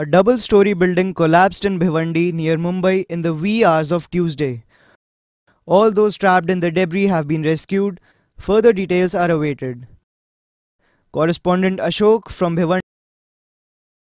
A double-story building collapsed in Bhivandi near Mumbai in the wee hours of Tuesday. All those trapped in the debris have been rescued. Further details are awaited. Correspondent Ashok from Bhivandi.